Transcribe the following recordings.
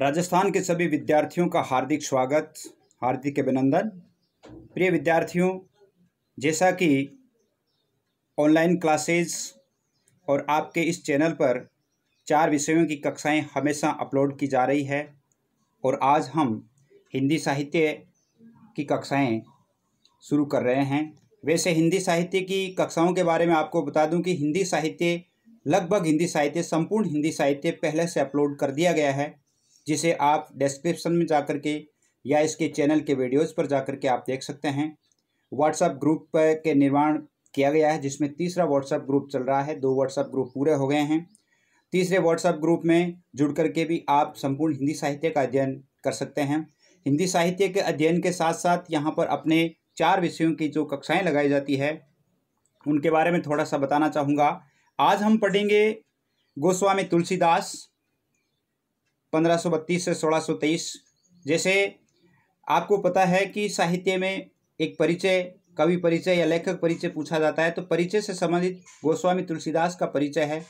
राजस्थान के सभी विद्यार्थियों का हार्दिक स्वागत हार्दिक अभिनंदन प्रिय विद्यार्थियों जैसा कि ऑनलाइन क्लासेस और आपके इस चैनल पर चार विषयों की कक्षाएं हमेशा अपलोड की जा रही है और आज हम हिंदी साहित्य की कक्षाएं शुरू कर रहे हैं वैसे हिंदी साहित्य की कक्षाओं के बारे में आपको बता दूं कि हिंदी साहित्य लगभग हिंदी साहित्य संपूर्ण हिंदी साहित्य पहले से अपलोड कर दिया गया है जिसे आप डिस्क्रिप्शन में जा कर के या इसके चैनल के वीडियोज़ पर जा कर के आप देख सकते हैं व्हाट्सएप ग्रुप के निर्माण किया गया है जिसमें तीसरा व्हाट्सएप ग्रुप चल रहा है दो व्हाट्सएप ग्रुप पूरे हो गए हैं तीसरे व्हाट्सअप ग्रुप में जुड़ करके भी आप संपूर्ण हिंदी साहित्य का अध्ययन कर सकते हैं हिंदी साहित्य के अध्ययन के साथ साथ यहाँ पर अपने चार विषयों की जो कक्षाएं लगाई जाती है उनके बारे में थोड़ा सा बताना चाहूँगा आज हम पढ़ेंगे गोस्वामी तुलसीदास 1532 से 1623 जैसे आपको पता है कि साहित्य में एक परिचय कवि परिचय या लेखक परिचय पूछा जाता है तो परिचय से संबंधित गोस्वामी तुलसीदास का परिचय है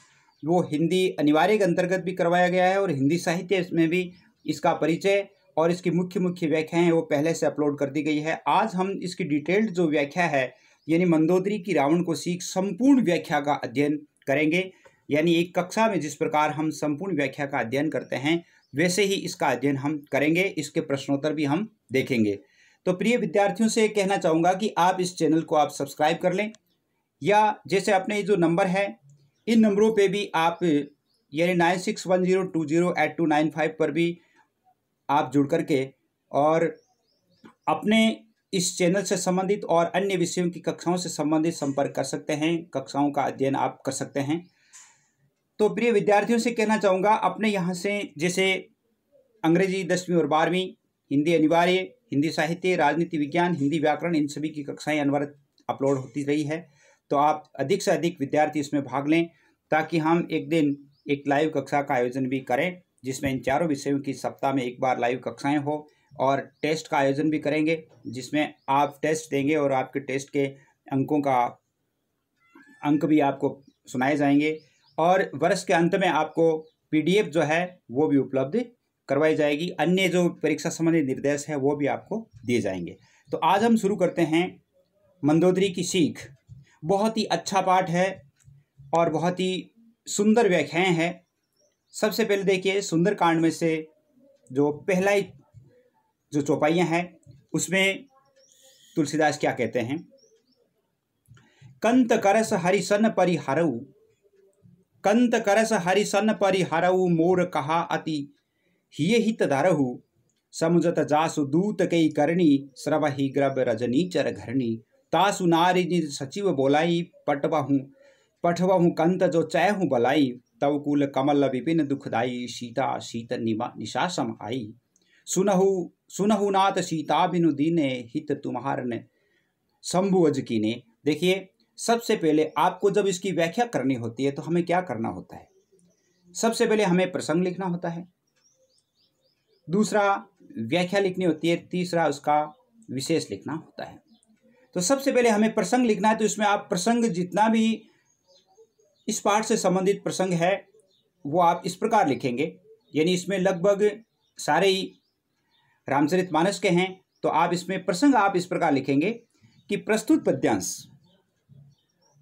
वो हिंदी अनिवार्य के अंतर्गत भी करवाया गया है और हिंदी साहित्य में भी इसका परिचय और इसकी मुख्य मुख्य व्याख्याएं वो पहले से अपलोड कर दी गई है आज हम इसकी डिटेल्ड जो व्याख्या है यानी मंदोदरी की रावण को सीख संपूर्ण व्याख्या का अध्ययन करेंगे यानी एक कक्षा में जिस प्रकार हम संपूर्ण व्याख्या का अध्ययन करते हैं वैसे ही इसका अध्ययन हम करेंगे इसके प्रश्नोत्तर भी हम देखेंगे तो प्रिय विद्यार्थियों से कहना चाहूँगा कि आप इस चैनल को आप सब्सक्राइब कर लें या जैसे अपने जो नंबर है इन नंबरों पे भी आप यानी nine six one zero two zero eight two nine five पर भी आप जुड़ करके और अपने इस चैनल से संबंधित और अन्य विषयों की कक्षाओं से संबंधित संपर्क कर सकते हैं कक्षाओं का अध्ययन आप कर सकते हैं तो प्रिय विद्यार्थियों से कहना चाहूँगा अपने यहाँ से जैसे अंग्रेजी दसवीं और बारहवीं हिंदी अनिवार्य हिंदी साहित्य राजनीति विज्ञान हिंदी व्याकरण इन सभी की कक्षाएं अनवरत अपलोड होती रही है तो आप अधिक से अधिक विद्यार्थी इसमें भाग लें ताकि हम एक दिन एक लाइव कक्षा का आयोजन भी करें जिसमें इन चारों विषयों की सप्ताह में एक बार लाइव कक्षाएं हो और टेस्ट का आयोजन भी करेंगे जिसमें आप टेस्ट देंगे और आपके टेस्ट के अंकों का अंक भी आपको सुनाए जाएंगे और वर्ष के अंत में आपको पीडीएफ जो है वो भी उपलब्ध करवाई जाएगी अन्य जो परीक्षा संबंधी निर्देश है वो भी आपको दिए जाएंगे तो आज हम शुरू करते हैं मंदोदरी की सीख बहुत ही अच्छा पाठ है और बहुत ही सुंदर व्याख्याएं हैं सबसे पहले देखिए सुंदरकांड में से जो पहला ही जो चौपाइयाँ हैं उसमें तुलसीदास क्या कहते हैं कंत करस हरिशन परिहरऊ कंत करस हरिसन परिहरऊ मोर कहा अति हिये हित धरहु समुजत जासु दूत कई करणी श्रवहि ग्रब रजनी चर घरणी तासु नारी निज सचिव बोलाई पटवाहूँ पठवाहूँ कंत जो चयहूँ बलाई तव कुल कमल विपिन दुखदाई सीता शीत निमा निशा सम आई सुनहु सुनहु नाथ सीता बिनु दीने हित तुम्हार ने शंभुअज की ने देखिए सबसे पहले आपको जब इसकी व्याख्या करनी होती है तो हमें क्या करना होता है सबसे पहले हमें प्रसंग लिखना होता है दूसरा व्याख्या लिखनी होती है तीसरा उसका विशेष लिखना होता है तो सबसे पहले हमें प्रसंग लिखना है तो इसमें आप प्रसंग जितना भी इस पाठ से संबंधित प्रसंग है वो आप इस प्रकार लिखेंगे यानी इसमें लगभग सारे ही रामचरित मानस के हैं तो आप इसमें प्रसंग आप इस प्रकार लिखेंगे कि प्रस्तुत पद्यांश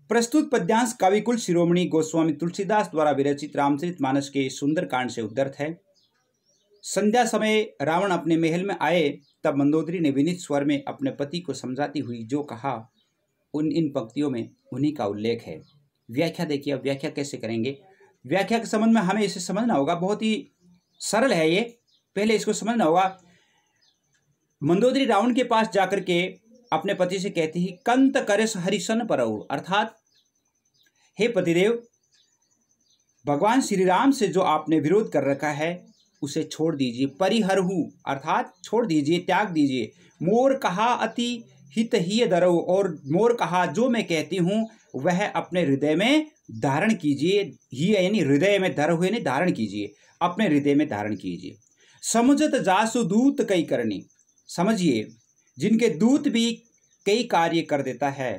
प्रस्तुत पद्यांश काविकुल शिरोमणि गोस्वामी तुलसीदास द्वारा विरचित रामचरित मानस के सुंदर कांड से उद्धर्त है संध्या समय रावण अपने महल में आए तब मंदोदरी ने विनीत स्वर में अपने पति को समझाती हुई जो कहा उन इन पंक्तियों में उन्हीं का उल्लेख है व्याख्या देखिए अब व्याख्या कैसे करेंगे व्याख्या के संबंध में हमें इसे समझना होगा बहुत ही सरल है ये पहले इसको समझना होगा मंदोदरी रावण के पास जाकर के अपने पति से कहती है कंत करस हरिशन पर अर्थात हे पतिदेव भगवान श्री राम से जो आपने विरोध कर रखा है उसे छोड़ दीजिए परिहरहु अर्थात छोड़ दीजिए त्याग दीजिए मोर कहा अति हित ही दरो और मोर कहा जो मैं कहती हूँ वह अपने हृदय में धारण कीजिए ही यानी हृदय में धर हुए नहीं धारण कीजिए अपने हृदय में धारण कीजिए समुझत जासु दूत कई करनी समझिए जिनके दूत भी कई कार्य कर देता है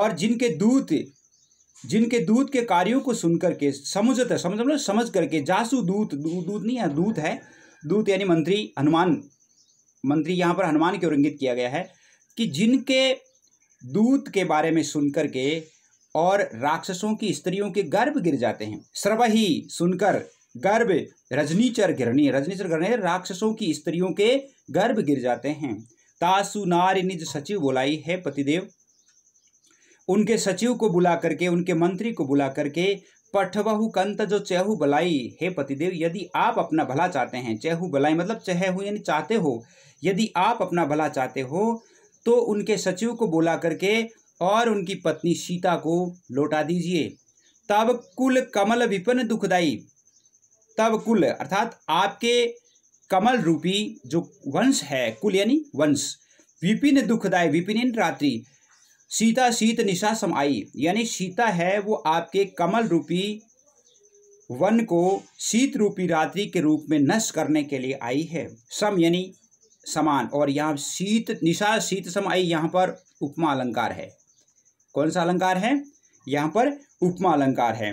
और जिनके दूत जिनके दूत के कार्यों को सुनकर के समझते समझ समझ मतलब समझ करके जासू दूत दूत दूत नहीं है दूत है दूत यानी मंत्री हनुमान मंत्री यहाँ पर हनुमान की ओर इंगित किया गया है कि जिनके दूत के बारे में सुनकर के और राक्षसों की स्त्रियों के गर्भ गिर जाते हैं सर्व ही सुनकर गर्भ रजनीचर गिरणी रजनीचर गिरने राक्षसों की स्त्रियों के गर्भ गिर जाते हैं तासु नारी निज सचिव बोलाई है पतिदेव उनके सचिव को बुला करके उनके मंत्री को बुला करके पठवहु कंत जो चेहु बलाई हे पतिदेव यदि आप अपना भला चाहते हैं चेहु बलाई मतलब चहे यानी चाहते हो यदि आप अपना भला चाहते हो तो उनके सचिव को बुला करके और उनकी पत्नी सीता को लौटा दीजिए तब कुल कमल विपन दुखदाई तब कुल अर्थात आपके कमल रूपी जो वंश है कुल यानी वंश विपिन दुखदाय विपिन रात्रि सीता शीत निशा समाई यानी सीता है वो आपके कमल रूपी वन को शीत रूपी रात्रि के रूप में नष्ट करने के लिए आई है सम यानी समान और यहाँ शीत निशा शीत सम आई यहाँ पर उपमा अलंकार है कौन सा अलंकार है यहाँ पर उपमा अलंकार है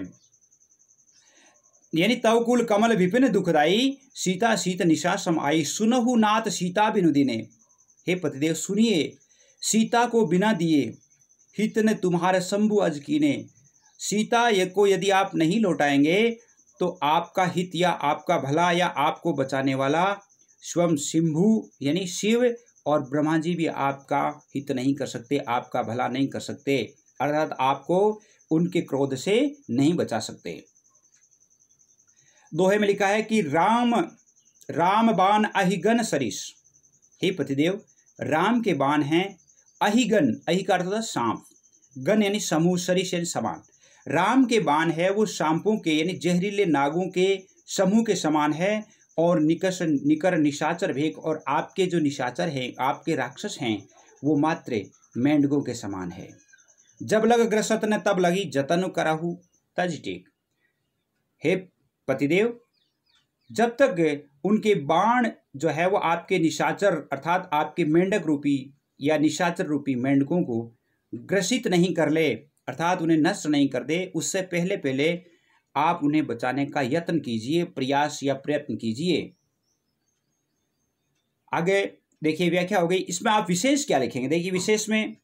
यानी तवकुल कमल विपिन दुखदाई सीता शीत निशा सम आई सुनहु नाथ सीता बिनुदिने हे पतिदेव सुनिए सीता को बिना दिए हित ने तुम्हारे शंभु अज कीने सीता ये को यदि आप नहीं लौटाएंगे तो आपका हित या आपका भला या आपको बचाने वाला स्वयं शंभु यानी शिव और ब्रह्मा जी भी आपका हित नहीं कर सकते आपका भला नहीं कर सकते अर्थात आपको उनके क्रोध से नहीं बचा सकते दोहे में लिखा है कि राम राम बान अहिगन सरिस हे पतिदेव राम के बाण हैं अहिगन अहि का अर्थ होता है सांप गन यानी समूह सरिश यानी समान राम के बाण है वो सांपों के यानी जहरीले नागों के समूह के समान है और निकस निकर निशाचर भेक और आपके जो निशाचर हैं आपके राक्षस हैं वो मात्र मेंढकों के समान है जब लग ग्रसत न तब लगी जतन कराहू तज टेक हे पतिदेव जब तक उनके बाण जो है वो आपके निशाचर अर्थात आपके मेंढक रूपी या निशाचर रूपी मेंढकों को ग्रसित नहीं कर ले अर्थात उन्हें नष्ट नहीं कर दे उससे पहले पहले आप उन्हें बचाने का यत्न कीजिए प्रयास या प्रयत्न कीजिए आगे देखिए व्याख्या हो गई इसमें आप विशेष क्या लिखेंगे देखिए विशेष में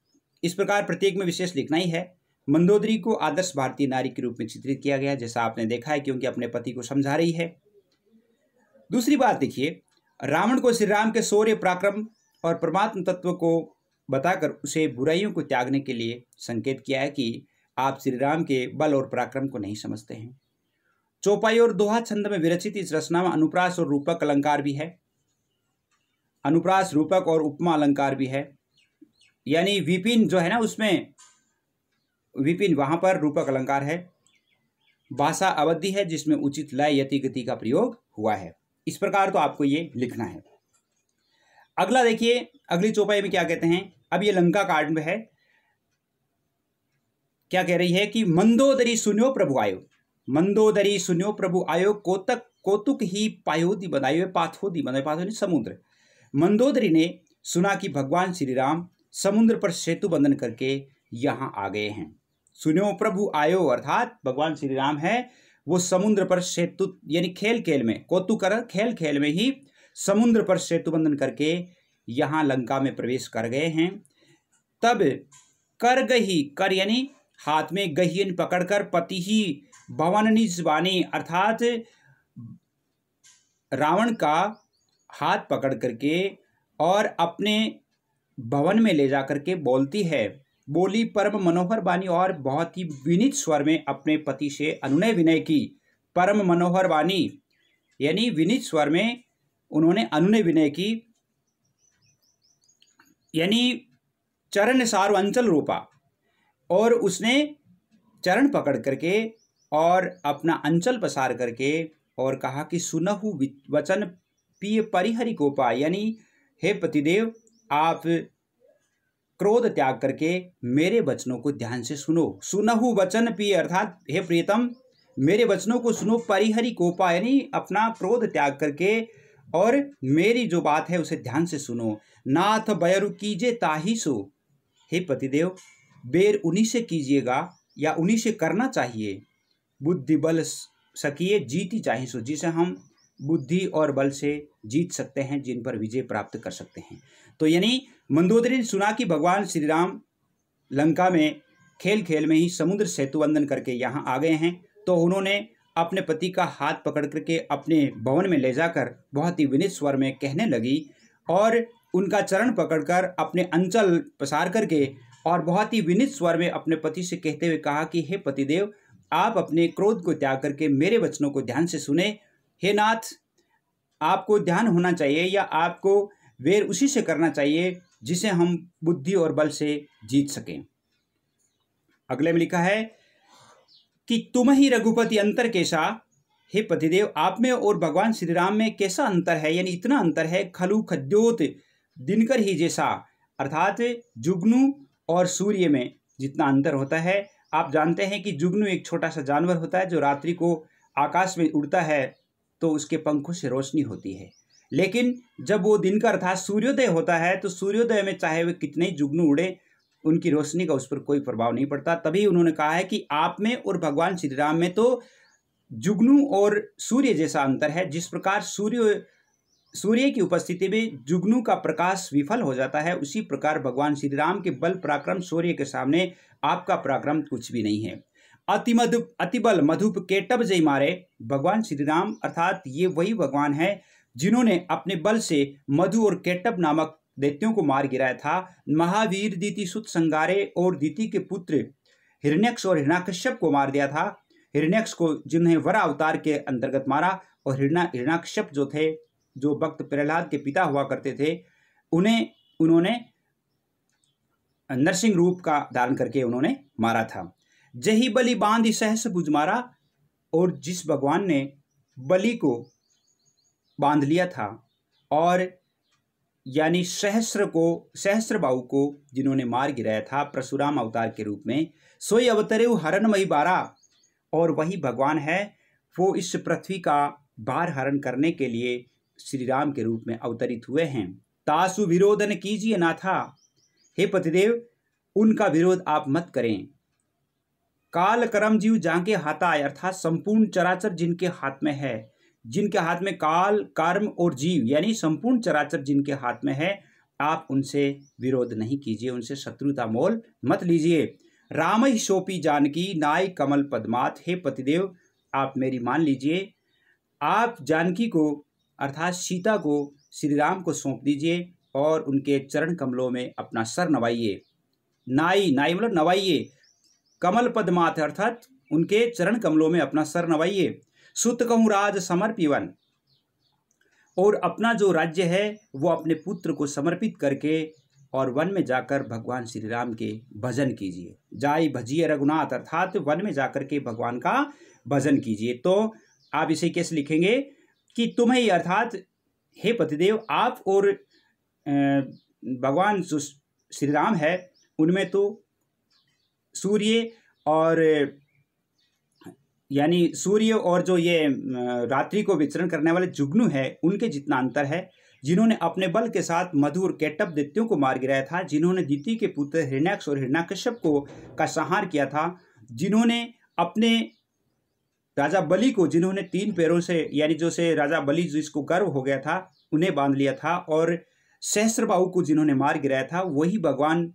इस प्रकार प्रत्येक में विशेष लिखना ही है मंदोदरी को आदर्श भारतीय नारी के रूप में चित्रित किया गया जैसा आपने देखा है क्योंकि अपने पति को समझा रही है दूसरी बात देखिए रावण को श्री राम के सौर्य पराक्रम और परमात्म तत्व को बताकर उसे बुराइयों को त्यागने के लिए संकेत किया है कि आप श्री राम के बल और पराक्रम को नहीं समझते हैं चौपाई और दोहा छंद में विरचित इस रचना में अनुप्रास और रूपक अलंकार भी है अनुप्रास रूपक और उपमा अलंकार भी है यानी विपिन जो है ना उसमें विपिन वहाँ पर रूपक अलंकार है भाषा अवधि है जिसमें उचित लय यति गति का प्रयोग हुआ है इस प्रकार तो आपको ये लिखना है अगला देखिए अगली चौपाई में क्या कहते हैं अब ये लंका कांड में है क्या कह रही है कि मंदोदरी सुनो प्रभु आयो मंदोदरी सुनो प्रभु आयो कोतक कोतुक ही पायोदी बनायो पाथोदी बनाए पाथोदी समुद्र मंदोदरी ने सुना कि भगवान श्री राम समुद्र पर सेतु बंधन करके यहां आ गए हैं सुनो प्रभु आयो अर्थात भगवान श्री राम है वो समुद्र पर सेतु यानी खेल खेल में कोतु कर खेल खेल में ही समुद्र पर सेतु बंधन करके यहाँ लंका में प्रवेश कर गए हैं तब कर गही कर यानी हाथ में गहियन पकड़कर पति ही भवन निजानी अर्थात रावण का हाथ पकड़ करके और अपने भवन में ले जा करके बोलती है बोली परम मनोहर वाणी और बहुत ही विनित स्वर में अपने पति से अनुनय विनय की परम मनोहर वाणी यानी विनित स्वर में उन्होंने अनुनय विनय की यानी चरण सार अंचल रोपा और उसने चरण पकड़ करके और अपना अंचल पसार करके और कहा कि सुनहु वचन पिय परिहरि कोपा यानी हे पतिदेव आप क्रोध त्याग करके मेरे वचनों को ध्यान से सुनो सुनहु वचन पिय अर्थात हे प्रियतम मेरे वचनों को सुनो परिहरि कोपा यानी अपना क्रोध त्याग करके और मेरी जो बात है उसे ध्यान से सुनो नाथ बैरु कीजे ताही सो हे पतिदेव बेर उन्हीं से कीजिएगा या उन्हीं से करना चाहिए बुद्धि बल सकिए जीती चाहिए सो जिसे हम बुद्धि और बल से जीत सकते हैं जिन पर विजय प्राप्त कर सकते हैं तो यानी मंदोदरी ने सुना कि भगवान श्री राम लंका में खेल खेल में ही समुद्र सेतु वंदन करके यहाँ आ गए हैं तो उन्होंने अपने पति का हाथ पकड़ करके अपने भवन में ले जाकर बहुत ही विनित स्वर में कहने लगी और उनका चरण पकड़कर अपने अंचल पसार करके और बहुत ही विनित स्वर में अपने पति से कहते हुए कहा कि हे पतिदेव आप अपने क्रोध को त्याग करके मेरे वचनों को ध्यान से सुने हे नाथ आपको ध्यान होना चाहिए या आपको वेर उसी से करना चाहिए जिसे हम बुद्धि और बल से जीत सकें अगले में लिखा है कि तुम ही रघुपति अंतर कैसा हे पतिदेव आप में और भगवान श्री राम में कैसा अंतर है यानी इतना अंतर है खलु खद्योत दिनकर ही जैसा अर्थात जुगनू और सूर्य में जितना अंतर होता है आप जानते हैं कि जुगनू एक छोटा सा जानवर होता है जो रात्रि को आकाश में उड़ता है तो उसके पंखों से रोशनी होती है लेकिन जब वो दिन का अर्थात सूर्योदय होता है तो सूर्योदय में चाहे वे कितने जुगनू उड़े उनकी रोशनी का उस पर कोई प्रभाव नहीं पड़ता तभी उन्होंने कहा है कि आप में और भगवान श्री राम में तो जुगनू और सूर्य जैसा अंतर है जिस प्रकार सूर्य सूर्य की उपस्थिति में जुगनू का प्रकाश विफल हो जाता है उसी प्रकार भगवान श्री राम के बल पराक्रम सूर्य के सामने आपका पराक्रम कुछ भी नहीं है अतिमधु अतिबल मधुप केटब जय मारे भगवान श्री राम अर्थात ये वही भगवान है जिन्होंने अपने बल से मधु और केटब नामक दैत्यों को मार गिराया था महावीर दीति सुत संगारे और दीति के पुत्र हिरण्यक्ष और हिरणाकश्यप को मार दिया था हिरण्यक्ष को जिन्हें वरा अवतार के अंतर्गत मारा और हिरणा हिरणाकश्यप जो थे जो भक्त प्रहलाद के पिता हुआ करते थे उन्हें उन्होंने नरसिंह रूप का धारण करके उन्होंने मारा था जही बलि बांध सहस बुझ मारा और जिस भगवान ने बलि को बांध लिया था और यानी सहस्र को सहस्र बाहु को जिन्होंने मार गिराया था परशुराम अवतार के रूप में सोई अवतरे हरण मई बारा और वही भगवान है वो इस पृथ्वी का भार हरण करने के लिए श्री राम के रूप में अवतरित हुए हैं तासु विरोधन कीजिए नाथा हे पतिदेव उनका विरोध आप मत करें काल करम जीव जाके हाथा अर्थात संपूर्ण चराचर जिनके हाथ में है जिनके हाथ में काल कर्म और जीव यानी संपूर्ण चराचर जिनके हाथ में है आप उनसे विरोध नहीं कीजिए उनसे शत्रुता मोल मत लीजिए राम ही सोपी जानकी नाय कमल पदमात हे पतिदेव आप मेरी मान लीजिए आप जानकी को अर्थात सीता को श्री राम को सौंप दीजिए और उनके चरण कमलों में अपना सर नवाइए नाई नाई मतलब नवाइए कमल पदमात अर्थात उनके चरण कमलों में अपना सर नवाइए सुत कहूराज समर्पिवन और अपना जो राज्य है वो अपने पुत्र को समर्पित करके और वन में जाकर भगवान श्री राम के भजन कीजिए जाय भजिए रघुनाथ अर्थात वन में जाकर के भगवान का भजन कीजिए तो आप इसे कैसे लिखेंगे कि तुम्हें अर्थात हे पतिदेव आप और भगवान श्री राम है उनमें तो सूर्य और यानी सूर्य और जो ये रात्रि को विचरण करने वाले जुगनू है उनके जितना अंतर है जिन्होंने अपने बल के साथ मधुर कैटअप दित्यों को मार गिराया था जिन्होंने द्वितीय के पुत्र हृणाक्ष और हृणाकश्यप को का संहार किया था जिन्होंने अपने राजा बलि को जिन्होंने तीन पैरों से यानी जो से राजा बलि जिसको गर्व हो गया था उन्हें बांध लिया था और सहस्र को जिन्होंने मार गिराया था वही भगवान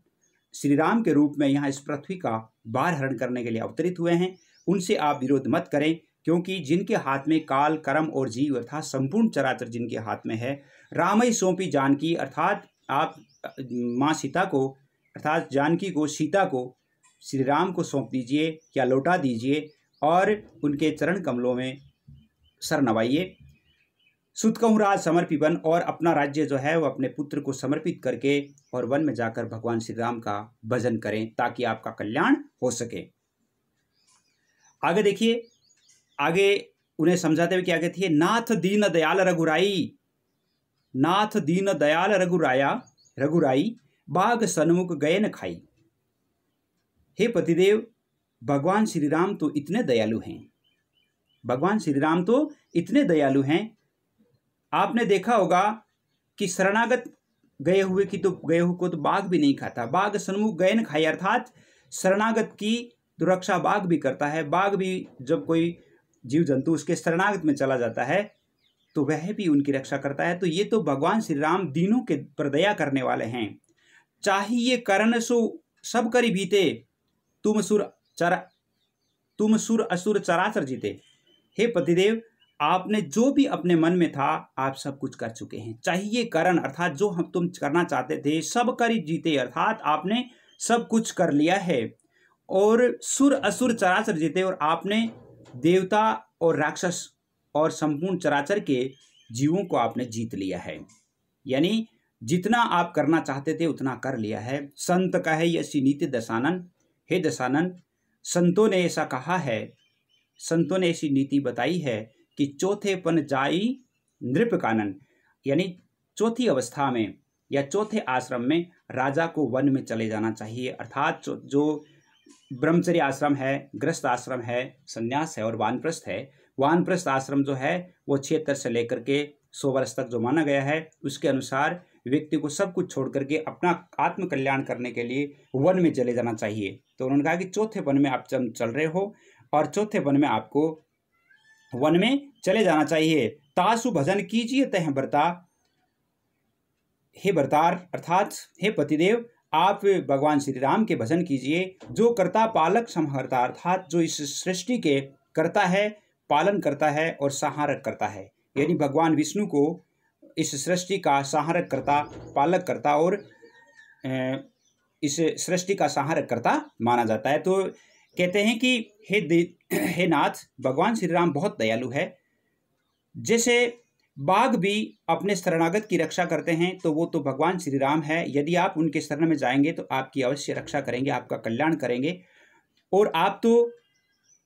श्री राम के रूप में यहाँ इस पृथ्वी का बार हरण करने के लिए अवतरित हुए हैं उनसे आप विरोध मत करें क्योंकि जिनके हाथ में काल कर्म और जीव अर्थात संपूर्ण चराचर जिनके हाथ में है रामय सौंपी जानकी अर्थात आप माँ सीता को अर्थात जानकी को सीता को श्री राम को सौंप दीजिए या लौटा दीजिए और उनके चरण कमलों में सर नवाइए सुत राज समर्पित वन और अपना राज्य जो है वो अपने पुत्र को समर्पित करके और वन में जाकर भगवान श्री राम का भजन करें ताकि आपका कल्याण हो सके आगे देखिए आगे उन्हें समझाते हुए क्या कहती है नाथ दीन दयाल रघुराई नाथ दीन दयाल रघुराया रघुराई बाघ सन्मुख गए न खाई हे पतिदेव भगवान श्री राम तो इतने दयालु हैं भगवान श्री राम तो इतने दयालु हैं आपने देखा होगा कि शरणागत गए हुए की तो गए हुए को तो बाघ भी नहीं खाता बाघ सन्मुख गए न खाई अर्थात शरणागत की दुरक्षा बाघ भी करता है बाघ भी जब कोई जीव जंतु उसके शरणागत में चला जाता है तो वह भी उनकी रक्षा करता है तो ये तो भगवान श्री राम दीनों के पर दया करने वाले हैं चाहिए करण सो सब करी बीते तुम सुर चरा तुम सुर असुर चराचर जीते हे पतिदेव आपने जो भी अपने मन में था आप सब कुछ कर चुके हैं चाहिए करण अर्थात जो हम तुम करना चाहते थे सब करी जीते अर्थात आपने सब कुछ कर लिया है और सुर असुर चराचर जीते और आपने देवता और राक्षस और संपूर्ण चराचर के जीवों को आपने जीत लिया है यानी जितना आप करना चाहते थे उतना कर लिया है संत का है यसी नीति दशानन हे दशानन संतों ने ऐसा कहा है संतों ने ऐसी नीति बताई है कि चौथे पन जाई नृप कानन यानी चौथी अवस्था में या चौथे आश्रम में राजा को वन में चले जाना चाहिए अर्थात जो ब्रह्मचर्य आश्रम है ग्रस्त आश्रम है संन्यास है और वानप्रस्थ है वानप्रस्थ आश्रम जो है वो छिहत्तर से लेकर के सौ वर्ष तक जो माना गया है उसके अनुसार व्यक्ति को सब कुछ छोड़ करके अपना आत्म कल्याण करने के लिए वन में चले जाना चाहिए तो उन्होंने कहा कि चौथे वन में आप चल रहे हो और चौथे वन में आपको वन में चले जाना चाहिए तासु भजन कीजिए तह व्रता हे व्रतार अर्थात हे पतिदेव आप भगवान श्री राम के भजन कीजिए जो कर्ता पालक संहर्ता अर्थात जो इस सृष्टि के करता है पालन करता है और सहारक करता है यानी भगवान विष्णु को इस सृष्टि का सहारक करता पालक करता और इस सृष्टि का सहारक करता माना जाता है तो कहते हैं कि हे हे नाथ भगवान श्री राम बहुत दयालु है जैसे बाघ भी अपने शरणागत की रक्षा करते हैं तो वो तो भगवान श्री राम है यदि आप उनके शरण में जाएंगे तो आपकी अवश्य रक्षा करेंगे आपका कल्याण करेंगे और आप तो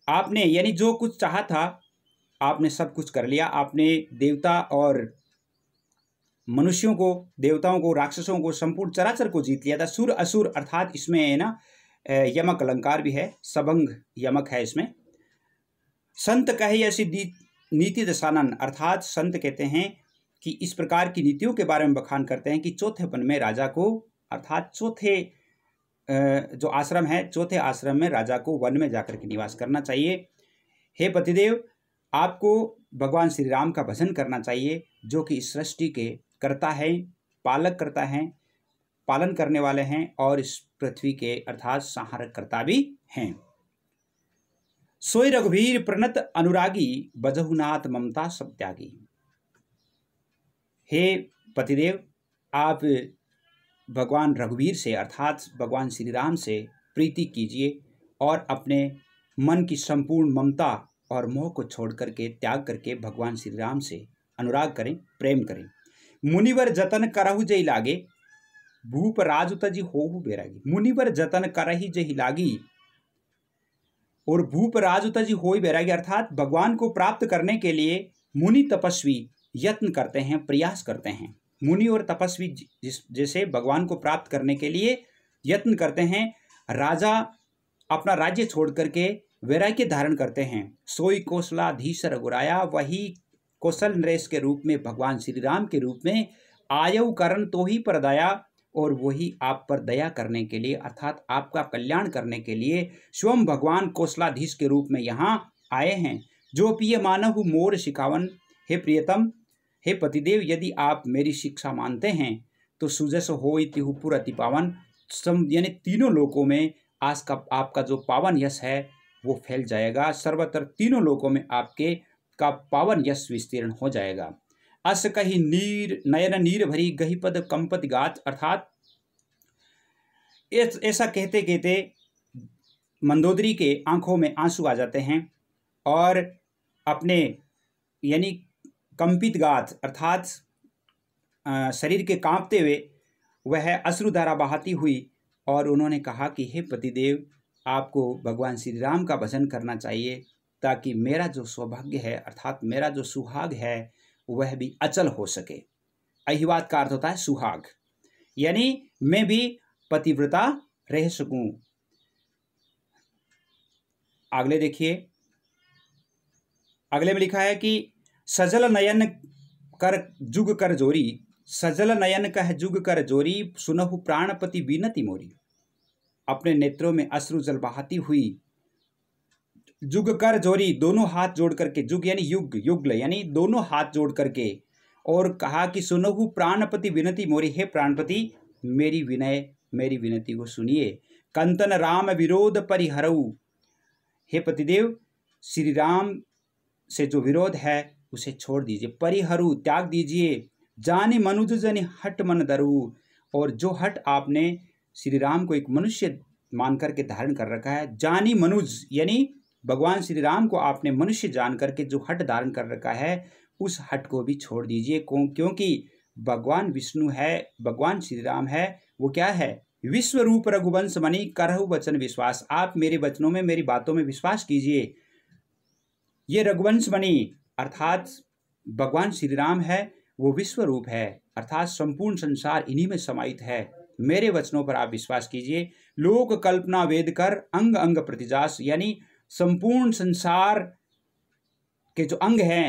आपने यानी जो कुछ चाहा था आपने सब कुछ कर लिया आपने देवता और मनुष्यों को देवताओं को राक्षसों को संपूर्ण चराचर को जीत लिया था सुर असुर अर्थात इसमें है ना यमक अलंकार भी है सबंग यमक है इसमें संत कहे या सिद्धि नीति दशानन अर्थात संत कहते हैं कि इस प्रकार की नीतियों के बारे में बखान करते हैं कि चौथेपन में राजा को अर्थात चौथे जो आश्रम है चौथे आश्रम में राजा को वन में जाकर के निवास करना चाहिए हे पतिदेव आपको भगवान श्री राम का भजन करना चाहिए जो कि इस सृष्टि के करता है पालक करता है पालन करने वाले हैं और इस पृथ्वी के अर्थात संहारक करता भी हैं सोई रघुवीर प्रणत अनुरागी बजहुनाथ ममता सब त्यागी हे पतिदेव आप भगवान रघुवीर से अर्थात भगवान श्री राम से प्रीति कीजिए और अपने मन की संपूर्ण ममता और मोह को छोड़ करके त्याग करके भगवान श्री राम से अनुराग करें प्रेम करें मुनिवर जतन करहु जय लागे भूप राज हो होहु बेरागी मुनिवर जतन करही जही लागी और भूप राजतज होई बैरागी अर्थात भगवान को प्राप्त करने के लिए मुनि तपस्वी यत्न करते हैं प्रयास करते हैं मुनि और तपस्वी जिस जैसे भगवान को प्राप्त करने के लिए यत्न करते हैं राजा अपना राज्य छोड़ करके वैराग्य धारण करते हैं सोई कौशला कौशलाधीश रघुराया वही कौशल नरेश के रूप में भगवान श्री राम के रूप में आयु करण तो ही प्रदाया और वही आप पर दया करने के लिए अर्थात आपका कल्याण करने के लिए स्वयं भगवान कौशलाधीश के रूप में यहाँ आए हैं जो प्रिय मानव मोर शिखावन हे प्रियतम हे पतिदेव यदि आप मेरी शिक्षा मानते हैं तो सुजस हो तिहुपुर अति पावन सम यानी तीनों लोकों में आज का आपका जो पावन यश है वो फैल जाएगा सर्वत्र तीनों लोकों में आपके का पावन यश विस्तीर्ण हो जाएगा अस कही नीर नयन नीर भरी गहीपद कंपत गात अर्थात ऐसा कहते कहते मंदोदरी के आंखों में आंसू आ जाते हैं और अपने यानी कंपित गात अर्थात शरीर के कांपते हुए वह अश्रुधारा बहाती हुई और उन्होंने कहा कि हे पतिदेव आपको भगवान श्री राम का भजन करना चाहिए ताकि मेरा जो सौभाग्य है अर्थात मेरा जो सुहाग है वह भी अचल हो सके अहिवाद का अर्थ होता है सुहाग यानी मैं भी पतिव्रता रह सकूं अगले देखिए अगले में लिखा है कि सजल नयन कर जुग कर जोरी सजल नयन कह जुग कर जोरी सुनहु प्राणपति बीनति मोरी अपने नेत्रों में अश्रु जल बहाती हुई जुग कर जोरी दोनों हाथ जोड़ करके जुग यानी युग युगल यानी दोनों हाथ जोड़ करके और कहा कि हु प्राणपति विनती मोरी हे प्राणपति मेरी विनय मेरी विनती को सुनिए कंतन राम विरोध परिहरऊ हे पतिदेव श्री राम से जो विरोध है उसे छोड़ दीजिए परिहरु त्याग दीजिए जाने मनुज जने हट मन दरु और जो हट आपने श्री राम को एक मनुष्य मान करके धारण कर रखा है जानी मनुज यानी भगवान श्री राम को आपने मनुष्य जान करके जो हट धारण कर रखा है उस हट को भी छोड़ दीजिए क्योंकि भगवान विष्णु है भगवान श्री राम है वो क्या है विश्व रूप रघुवंश मणि करहु वचन विश्वास आप मेरे वचनों में मेरी बातों में विश्वास कीजिए ये रघुवंश मणि अर्थात भगवान श्री राम है वो विश्व रूप है अर्थात संपूर्ण संसार इन्हीं में समाहित है मेरे वचनों पर आप विश्वास कीजिए लोक कल्पना वेद कर अंग अंग प्रतिजास यानी संपूर्ण संसार के जो अंग हैं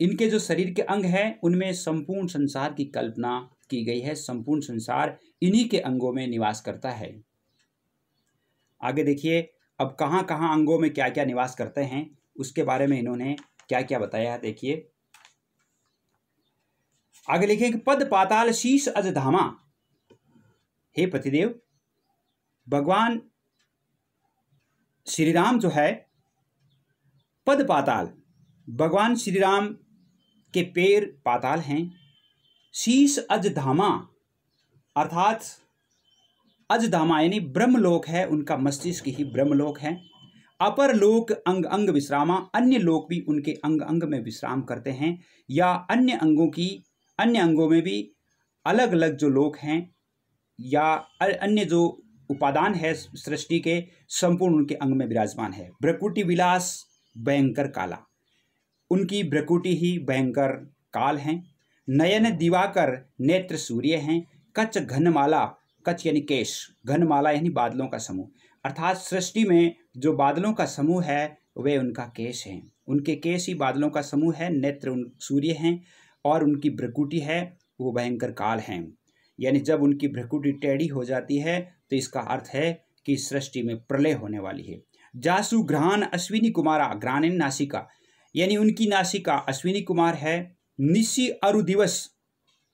इनके जो शरीर के अंग हैं उनमें संपूर्ण संसार की कल्पना की गई है संपूर्ण संसार इन्हीं के अंगों में निवास करता है आगे देखिए अब कहाँ कहाँ अंगों में क्या क्या निवास करते हैं उसके बारे में इन्होंने क्या क्या बताया है देखिए आगे लिखे कि पद पाताल शीश अजधामा हे पतिदेव भगवान श्री राम जो है पद पाताल भगवान श्री राम के पैर पाताल हैं शीश अजधामा अर्थात अजधामा यानी ब्रह्मलोक है उनका मस्तिष्क ही ब्रह्मलोक है अपर लोक अंग अंग विश्रामा अन्य लोक भी उनके अंग अंग में विश्राम करते हैं या अन्य अंगों की अन्य अंगों में भी अलग अलग जो लोक हैं या अन्य जो उपादान है सृष्टि के संपूर्ण उनके अंग में विराजमान है ब्रकुटी विलास भयंकर काला उनकी ब्रकुटी ही भयंकर काल हैं नयन दिवाकर नेत्र सूर्य हैं कच घनमाला कच यानी केश घनमाला यानी बादलों का समूह अर्थात सृष्टि में जो बादलों का समूह है वे उनका केश हैं उनके केश ही बादलों का समूह है नेत्र उन सूर्य हैं और उनकी भ्रकुटी है वो भयंकर काल हैं यानी जब उनकी भ्रकुटी टेढ़ी हो जाती है तो इसका अर्थ है कि सृष्टि में प्रलय होने वाली है जासु ग्रहण अश्विनी कुमारा ग्रहण नासिका यानी उनकी नासिका अश्विनी कुमार है निशी अरुदिवस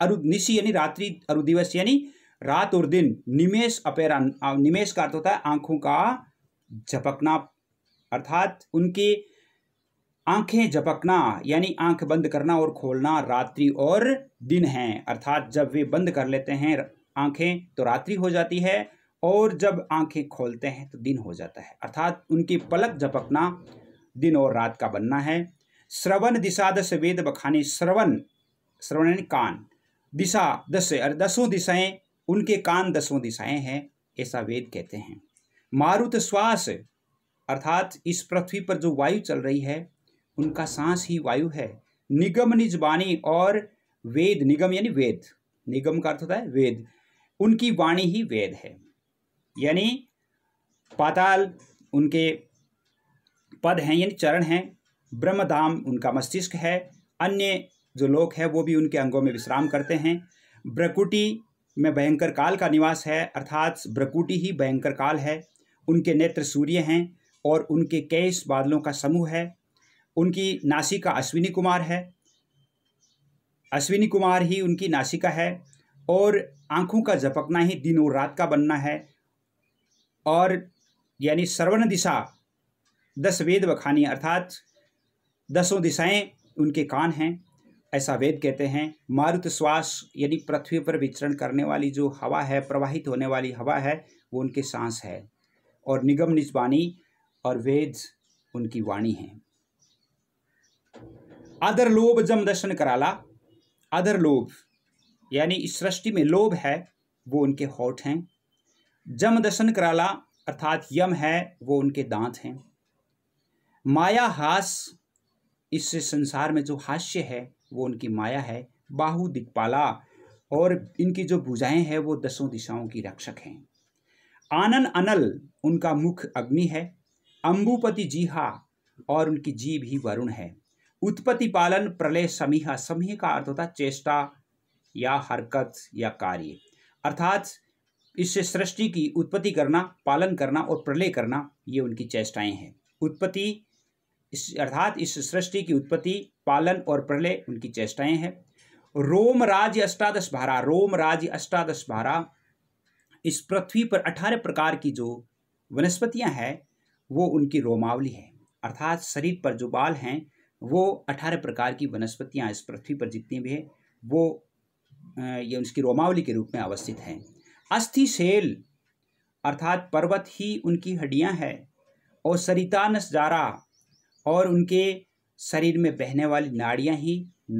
अरु निशी यानी रात्रि अरुदिवस यानी रात और दिन निमेश अपेरा निमेश का अर्थ होता है आंखों का झपकना अर्थात उनकी आंखें झपकना यानी आंख बंद करना और खोलना रात्रि और दिन है अर्थात जब वे बंद कर लेते हैं आंखें तो रात्रि हो जाती है और जब आंखें खोलते हैं तो दिन हो जाता है अर्थात उनकी पलक झपकना दिन और रात का बनना है श्रवण दिशा दस वेद बखानी श्रवण श्रवण यानी कान दिशा दस अरे दसों दिशाएं उनके कान दसों दिशाएं हैं ऐसा वेद कहते हैं मारुत श्वास अर्थात इस पृथ्वी पर जो वायु चल रही है उनका सांस ही वायु है निगम निज वाणी और वेद निगम यानी वेद निगम का अर्थ होता है वेद उनकी वाणी ही वेद है यानी पाताल उनके पद हैं यानी चरण हैं ब्रह्मधाम उनका मस्तिष्क है अन्य जो लोग है वो भी उनके अंगों में विश्राम करते हैं ब्रकुटी में भयंकर काल का निवास है अर्थात ब्रकुटी ही भयंकर काल है उनके नेत्र सूर्य हैं और उनके कैश बादलों का समूह है उनकी नासिका अश्विनी कुमार है अश्विनी कुमार ही उनकी नासिका है और आँखों का झपकना ही दिन और रात का बनना है और यानी सर्वण दिशा दस वेद बखानी अर्थात दसों दिशाएं उनके कान हैं ऐसा वेद कहते हैं मारुत श्वास यानी पृथ्वी पर विचरण करने वाली जो हवा है प्रवाहित होने वाली हवा है वो उनके सांस है और निगम निजवाणी और वेद उनकी वाणी है आदर लोभ जम दर्शन कराला अदर लोभ यानी इस सृष्टि में लोभ है वो उनके होठ हैं जम दर्शन कराला अर्थात यम है वो उनके दांत हैं माया हास इस संसार में जो हास्य है वो उनकी माया है बाहु दिक्पाला और इनकी जो भुजाएं हैं वो दसों दिशाओं की रक्षक हैं आनन अनल उनका मुख अग्नि है अम्बुपति जीहा और उनकी जीव ही वरुण है उत्पत्ति पालन प्रलय समीहा समीह का अर्थ होता है चेष्टा या हरकत या कार्य अर्थात इससे सृष्टि की उत्पत्ति करना पालन करना और प्रलय करना ये उनकी चेष्टाएं हैं उत्पत्ति इस अर्थात इस सृष्टि की उत्पत्ति पालन और प्रलय उनकी चेष्टाएं हैं रोम राज्य अष्टादश भारा रोम राज्य अष्टादश भारा इस पृथ्वी पर अठारह प्रकार की जो वनस्पतियां हैं वो उनकी रोमावली है अर्थात शरीर पर जो बाल हैं वो अठारह प्रकार की वनस्पतियाँ इस पृथ्वी पर जितनी भी हैं वो ये उसकी रोमावली के रूप में अवस्थित हैं शेल अर्थात पर्वत ही उनकी हड्डियां है और सरितानस जारा और उनके शरीर में बहने वाली नाड़ियां ही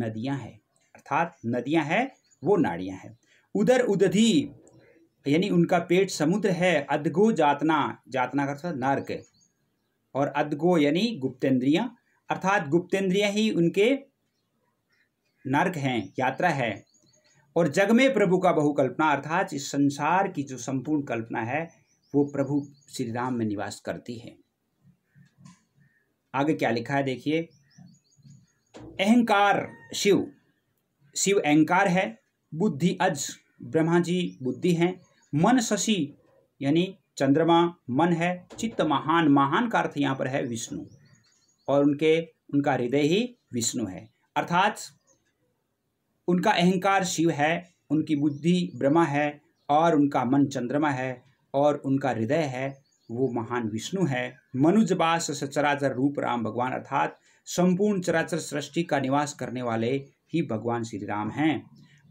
नदियां हैं अर्थात नदियां हैं वो नाड़ियां हैं उधर उदधि यानी उनका पेट समुद्र है अदगो जातना जातना का नर्क और अदगो यानी गुप्तेंद्रियां अर्थात गुप्तेंद्रियां ही उनके नर्क हैं यात्रा है और जग में प्रभु का बहुकल्पना अर्थात इस संसार की जो संपूर्ण कल्पना है वो प्रभु श्री राम में निवास करती है आगे क्या लिखा है देखिए अहंकार शिव शिव अहंकार है बुद्धि अज ब्रह्मा जी बुद्धि हैं मन शशि यानी चंद्रमा मन है चित्त महान महान का अर्थ यहाँ पर है विष्णु और उनके उनका हृदय ही विष्णु है अर्थात उनका अहंकार शिव है उनकी बुद्धि ब्रह्मा है और उनका मन चंद्रमा है और उनका हृदय है वो महान विष्णु है बास सचराचर रूप राम भगवान अर्थात संपूर्ण चराचर सृष्टि का निवास करने वाले ही भगवान श्री राम हैं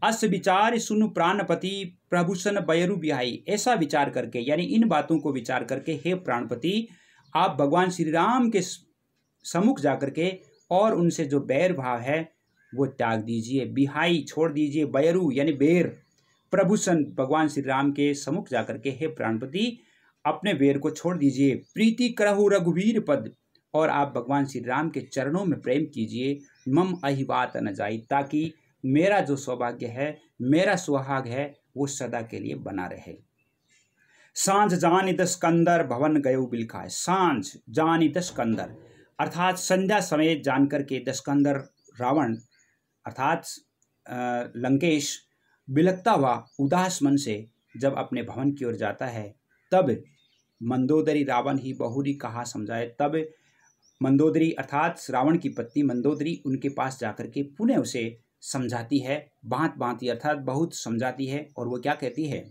अस विचार सुनु प्राणपति प्रभूषण बयरु बिहाई ऐसा विचार करके यानी इन बातों को विचार करके हे प्राणपति आप भगवान श्री राम के सम्मुख जाकर के और उनसे जो बैर भाव है वो त्याग दीजिए बिहाई छोड़ दीजिए बैरू यानी बेर प्रभु सन भगवान श्री राम के समुख जाकर के हे प्राणपति अपने बेर को छोड़ दीजिए प्रीति करहु रघुवीर पद और आप भगवान श्री राम के चरणों में प्रेम कीजिए मम अहिवात न जाई ताकि मेरा जो सौभाग्य है मेरा सुहाग है वो सदा के लिए बना रहे सांझ जानी दस्कंदर भवन गयो बिलखाए सांझ जानी दस्कंदर अर्थात संध्या समय जानकर के दस्कंदर रावण अर्थात लंकेश बिलकता हुआ उदास मन से जब अपने भवन की ओर जाता है तब मंदोदरी रावण ही बहुरी कहा समझाए तब मंदोदरी अर्थात रावण की पत्नी मंदोदरी उनके पास जाकर के पुनः उसे समझाती है बात बांती अर्थात बहुत समझाती है और वो क्या कहती है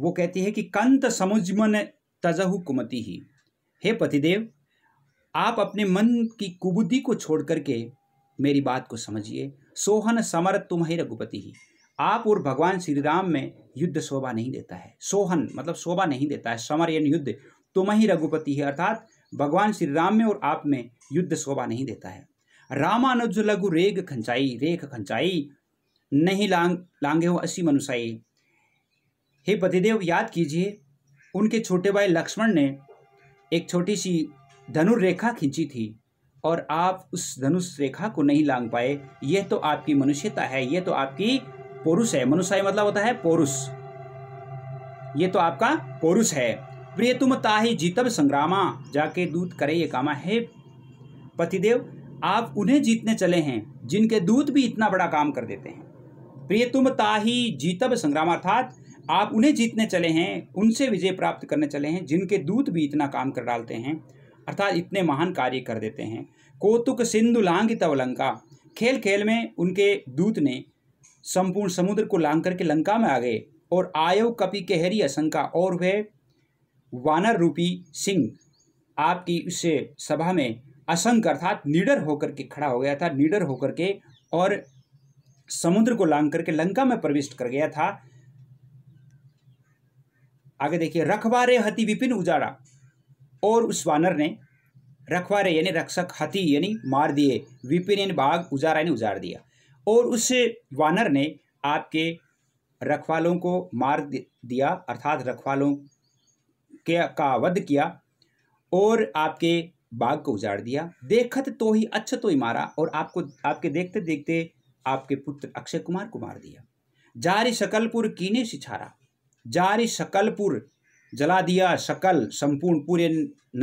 वो कहती है कि कंत समुजमन तजहु कुमति ही हे पतिदेव आप अपने मन की कुबुद्धि को छोड़ करके मेरी बात को समझिए सोहन समर तुम ही रघुपति ही आप और भगवान श्री राम में युद्ध शोभा नहीं देता है सोहन मतलब शोभा नहीं देता है समर यानी युद्ध तुम ही रघुपति है अर्थात भगवान श्री राम में और आप में युद्ध शोभा नहीं देता है रामानुज लघु रेख खंचाई रेख खंचाई नहीं लांग लांगे हो असी मनुषाई हे पतिदेव याद कीजिए उनके छोटे भाई लक्ष्मण ने एक छोटी सी धनुर्रेखा खींची थी और आप उस धनुष रेखा को नहीं लांग पाए यह तो आपकी मनुष्यता है यह तो आपकी पुरुष है मनुष्य मतलब होता है पोरुष ये तो आपका पोरुष है तुम ताही जीतब संग्रामा जाके दूत करे ये कामा है पतिदेव आप उन्हें जीतने चले हैं जिनके दूत भी इतना बड़ा काम कर देते हैं प्रिय तुम ताही जीतब संग्राम अर्थात आप उन्हें जीतने चले हैं उनसे विजय प्राप्त करने चले हैं जिनके दूत भी इतना काम कर डालते हैं अर्थात इतने महान कार्य कर देते हैं कौतुक सिंधु लांग तवलंका खेल खेल में उनके दूत ने संपूर्ण समुद्र को लांग करके लंका में आ गए और आयो कपि कहरी अशंका और वे वानर रूपी सिंह आपकी उस सभा में असंग अर्थात निडर होकर के खड़ा हो गया था निडर होकर के और समुद्र को लांग करके लंका में प्रविष्ट कर गया था आगे देखिए रखबारे हति विपिन उजाड़ा और उस वानर ने रखवारे यानी रक्षक हाथी यानी मार दिए विपिन यानी बाघ उजारा यानी उजार दिया और उस वानर ने आपके रखवालों को मार दिया अर्थात रखवालों के का वध किया और आपके बाघ को उजाड़ दिया देखत तो ही अच्छा तो ही मारा और आपको आपके देखते देखते आपके पुत्र अक्षय कुमार को मार दिया जारी सकलपुर कीने सिछारा जारी सकलपुर जला दिया शकल संपूर्ण पूरे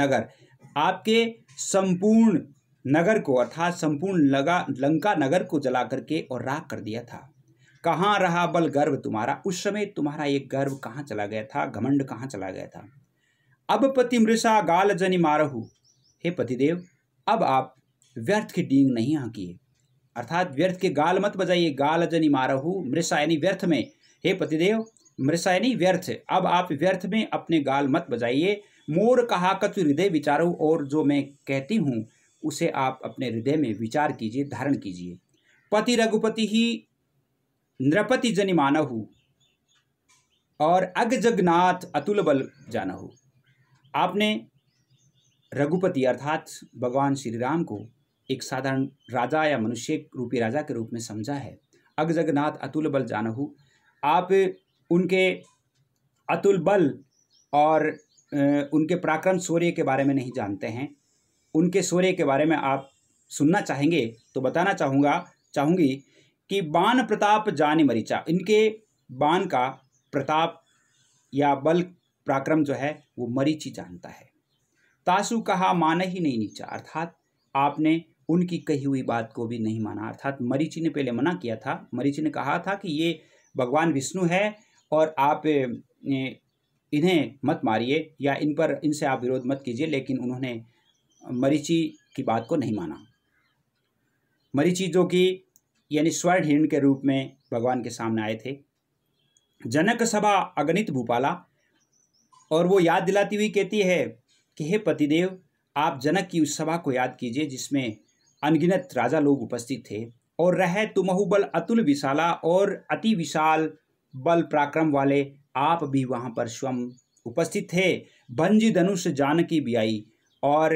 नगर आपके संपूर्ण नगर को अर्थात संपूर्ण लगा लंका नगर को जला करके और राख कर दिया था कहाँ रहा बल गर्व तुम्हारा उस समय तुम्हारा ये गर्व कहाँ चला गया था घमंड कहाँ चला गया था अब पति मृषा गाल जनि मारहू हे पतिदेव अब आप व्यर्थ की डींग नहीं हाँकिए अर्थात व्यर्थ के गाल मत बजाइए गाल जनि मारहू मृषा यानी व्यर्थ में हे पतिदेव मृषैनी व्यर्थ अब आप व्यर्थ में अपने गाल मत बजाइए मोर कहा कचु हृदय विचारो और जो मैं कहती हूँ उसे आप अपने हृदय में विचार कीजिए धारण कीजिए पति रघुपति ही नृपति जनि मानहु और अग जगनाथ अतुल बल जानहु आपने रघुपति अर्थात भगवान श्री राम को एक साधारण राजा या मनुष्य रूपी राजा के रूप में समझा है अग जगनाथ अतुल बल जानहु आप उनके अतुल बल और उनके पराक्रम सूर्य के बारे में नहीं जानते हैं उनके सूर्य के बारे में आप सुनना चाहेंगे तो बताना चाहूँगा चाहूँगी कि बाण प्रताप जान मरीचा इनके बाण का प्रताप या बल पराक्रम जो है वो मरीची जानता है तासु कहा माना ही नहीं नीचा अर्थात आपने उनकी कही हुई बात को भी नहीं माना अर्थात मरीची ने पहले मना किया था मरीची ने कहा था कि ये भगवान विष्णु है और आप इन्हें मत मारिए या इन पर इनसे आप विरोध मत कीजिए लेकिन उन्होंने मरीची की बात को नहीं माना मरीची जो कि यानी स्वर्ण हिरण के रूप में भगवान के सामने आए थे जनक सभा अगणित भूपाला और वो याद दिलाती हुई कहती है कि हे पतिदेव आप जनक की उस सभा को याद कीजिए जिसमें अनगिनत राजा लोग उपस्थित थे और रह तुमहुबल अतुल विशाला और अति विशाल बल पराक्रम वाले आप भी वहाँ पर स्वयं उपस्थित थे भंजी धनुष जानकी भी आई और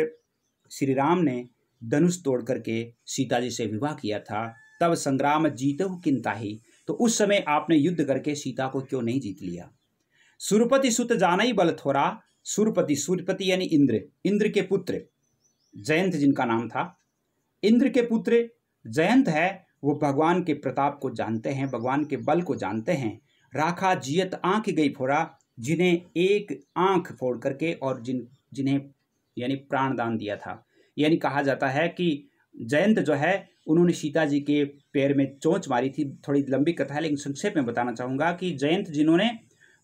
श्री राम ने धनुष तोड़ करके सीता जी से विवाह किया था तब संग्राम जीतो किंता ही तो उस समय आपने युद्ध करके सीता को क्यों नहीं जीत लिया सुरपति सुत जाना ही बल थोड़ा सुरपति सूर्यपति यानी इंद्र इंद्र के पुत्र जयंत जिनका नाम था इंद्र के पुत्र जयंत है वो भगवान के प्रताप को जानते हैं भगवान के बल को जानते हैं राखा जियत आंख गई फोड़ा जिन्हें एक आंख फोड़ करके और जिन जिन्हें यानी प्राणदान दिया था यानी कहा जाता है कि जयंत जो है उन्होंने सीता जी के पैर में चोंच मारी थी थोड़ी लंबी कथा है लेकिन संक्षेप में बताना चाहूँगा कि जयंत जिन्होंने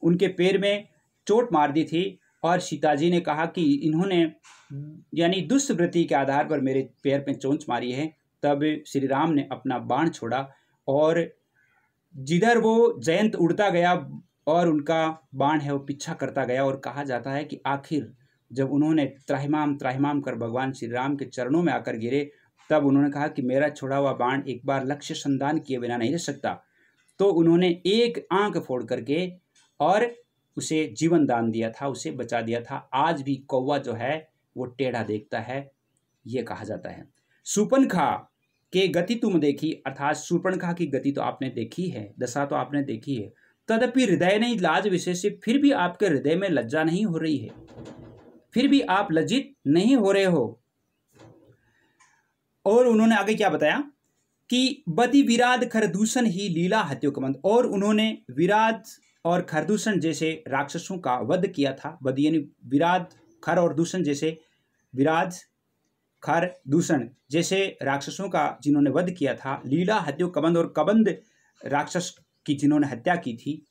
उनके पैर में चोट मार दी थी और सीता जी ने कहा कि इन्होंने यानी दुष्वृत्ति के आधार पर मेरे पैर में चोंच मारी है तब श्री राम ने अपना बाण छोड़ा और जिधर वो जयंत उड़ता गया और उनका बाण है वो पीछा करता गया और कहा जाता है कि आखिर जब उन्होंने त्राहिमाम त्राहिमाम कर भगवान श्री राम के चरणों में आकर गिरे तब उन्होंने कहा कि मेरा छोड़ा हुआ बाण एक बार लक्ष्य संधान किए बिना नहीं रह सकता तो उन्होंने एक आंख फोड़ करके और उसे जीवन दान दिया था उसे बचा दिया था आज भी कौवा जो है वो टेढ़ा देखता है ये कहा जाता है सुपन खा के गति तुम देखी अर्थात शूर्पणखा की गति तो आपने देखी है दशा तो आपने देखी है तदपि हृदय नहीं लाज विषय से फिर भी आपके हृदय में लज्जा नहीं हो रही है फिर भी आप लज्जित नहीं हो रहे हो और उन्होंने आगे क्या बताया कि बति विराद खरदूषण ही लीला हत्योकमंद और उन्होंने विराद और खरदूषण जैसे राक्षसों का वध किया था बदी यानी विराद खर और दूषण जैसे विराज खर दूषण जैसे राक्षसों का जिन्होंने वध किया था लीला हत्यो कबंद और कबंद राक्षस की जिन्होंने हत्या की थी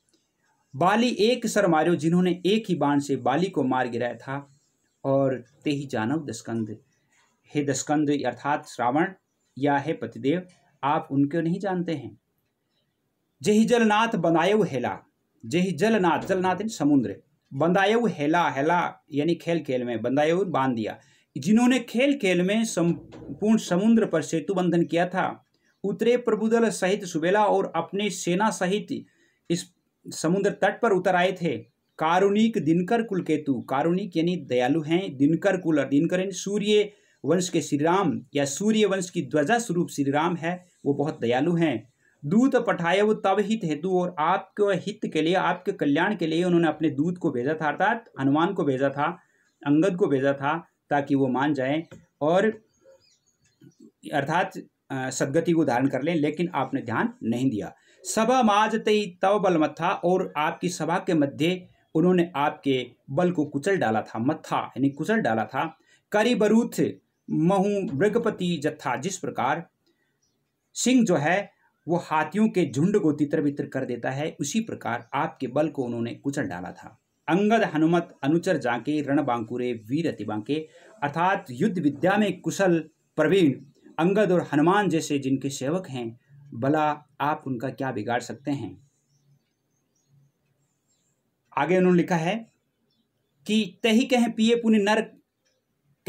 बाली एक सर मार्यो जिन्होंने एक ही बाण से बाली को मार गिराया था और ते ही जानव दस्कंद हे दस्कंद अर्थात श्रावण या हे पतिदेव आप उनको नहीं जानते हैं जही जलनाथ बनायो हेला जही जलनाथ जलनाथ समुद्र बंदायव हेला हेला यानी खेल खेल में बंदायु बांध दिया जिन्होंने खेल खेल में संपूर्ण समुद्र पर सेतु बंधन किया था उतरे प्रभुदल सहित सुबेला और अपने सेना सहित इस समुद्र तट पर उतर आए थे कारुणिक दिनकर कुल केतु कारुणिक यानी दयालु हैं दिनकर कुल और दिनकर यानी सूर्य वंश के श्री राम या सूर्य वंश की ध्वजा स्वरूप श्री राम है वो बहुत दयालु हैं दूत पठाए वो तब हित हेतु और आपके हित के लिए आपके कल्याण के लिए उन्होंने अपने दूत को भेजा था अर्थात हनुमान को भेजा था अंगद को भेजा था ताकि वो मान जाएं और अर्थात सदगति को धारण कर लें लेकिन आपने ध्यान नहीं दिया सभा माजते तव बल मत्था और आपकी सभा के मध्य उन्होंने आपके बल को कुचल डाला था मत्था यानी कुचल डाला था करी बरूथ महु मृगपति जत्था जिस प्रकार सिंह जो है वो हाथियों के झुंड को तितर बितर कर देता है उसी प्रकार आपके बल को उन्होंने कुचल डाला था अंगद हनुमत अनुचर जाके रण बांकुरे वीर अति बांके अर्थात युद्ध विद्या में कुशल प्रवीण अंगद और हनुमान जैसे जिनके सेवक हैं भला आप उनका क्या बिगाड़ सकते हैं आगे उन्होंने लिखा है कि तही कह पिए पुण्य नर